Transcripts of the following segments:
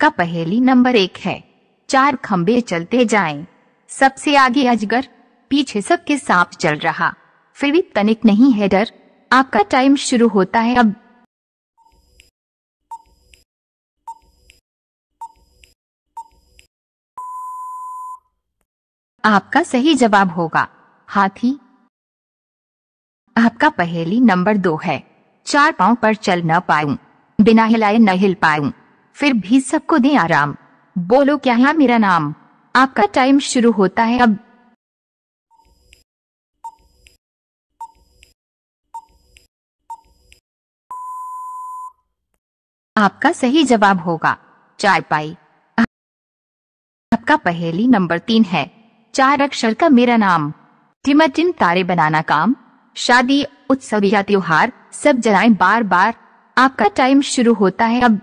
का पहेली नंबर एक है चार खंबे चलते जाएं। सबसे आगे अजगर पीछे सबके सांप चल रहा फिर भी तनिक नहीं है डर आपका टाइम शुरू होता है अब आपका सही जवाब होगा हाथी आपका पहेली नंबर दो है चार पांव पर चल न पाऊं बिना हिलाए न हिल पाऊं फिर भी सबको दें आराम बोलो क्या है मेरा नाम आपका टाइम शुरू होता है अब आपका सही जवाब होगा चार पाई आपका पहेली नंबर तीन है चार अक्षर का मेरा नाम टिमटिम तारे बनाना काम शादी उत्सव या त्योहार सब जलाएं बार बार आपका टाइम शुरू होता है अब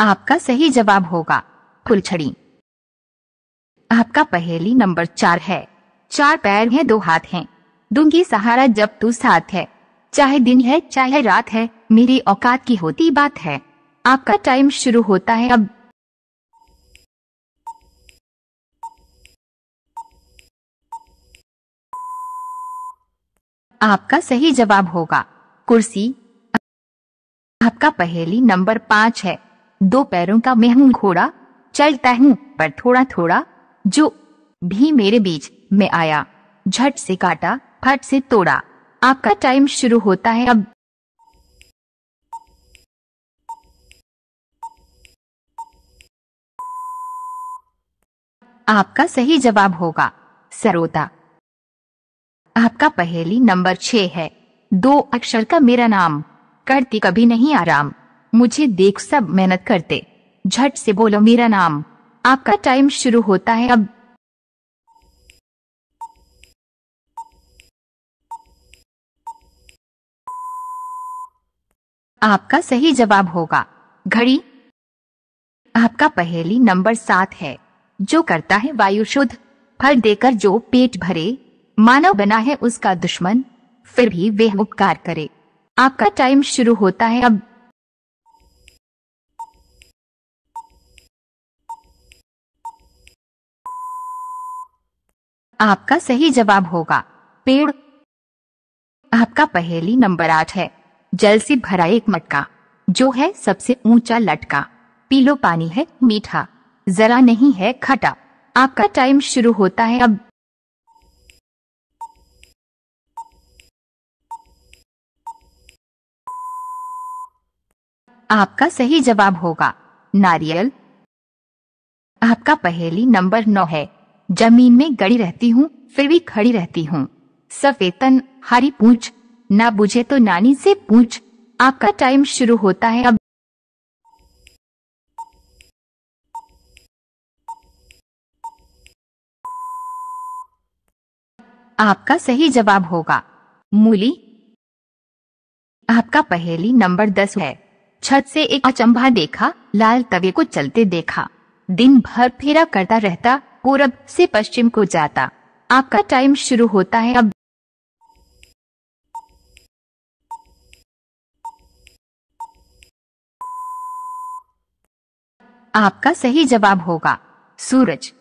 आपका सही जवाब होगा फुलछड़ी आपका पहेली नंबर चार है चार पैर हैं दो हाथ हैं दूंगी सहारा जब तू साथ है चाहे दिन है चाहे रात है मेरी औकात की होती बात है आपका टाइम शुरू होता है अब आपका सही जवाब होगा कुर्सी आपका पहेली नंबर पांच है दो पैरों का मैं हूँ घोड़ा चलता हूँ पर थोड़ा थोड़ा जो भी मेरे बीच में आया झट से काटा फट से तोड़ा आपका टाइम शुरू होता है अब आपका सही जवाब होगा सरोता आपका पहेली नंबर छह है दो अक्षर का मेरा नाम करती कभी नहीं आराम मुझे देख सब मेहनत करते झट से बोलो मेरा नाम आपका टाइम शुरू होता है अब आपका सही जवाब होगा घड़ी आपका पहली नंबर सात है जो करता है वायु शुद्ध फल देकर जो पेट भरे मानव बना है उसका दुश्मन फिर भी वे उपकार करे आपका टाइम शुरू होता है अब आपका सही जवाब होगा पेड़ आपका पहेली नंबर आठ है जल से भरा एक मटका जो है सबसे ऊंचा लटका पीलो पानी है मीठा जरा नहीं है खटा आपका टाइम शुरू होता है अब आपका सही जवाब होगा नारियल आपका पहेली नंबर नौ है जमीन में गड़ी रहती हूँ फिर भी खड़ी रहती हूँ सफेतन हरी पूछ ना बुझे तो नानी से पूछ आपका टाइम शुरू होता है अब आपका सही जवाब होगा मूली आपका पहेली नंबर दस है छत से एक अचंभा देखा लाल तवे को चलते देखा दिन भर फेरा करता रहता पूरब से पश्चिम को जाता आपका टाइम शुरू होता है अब आपका सही जवाब होगा सूरज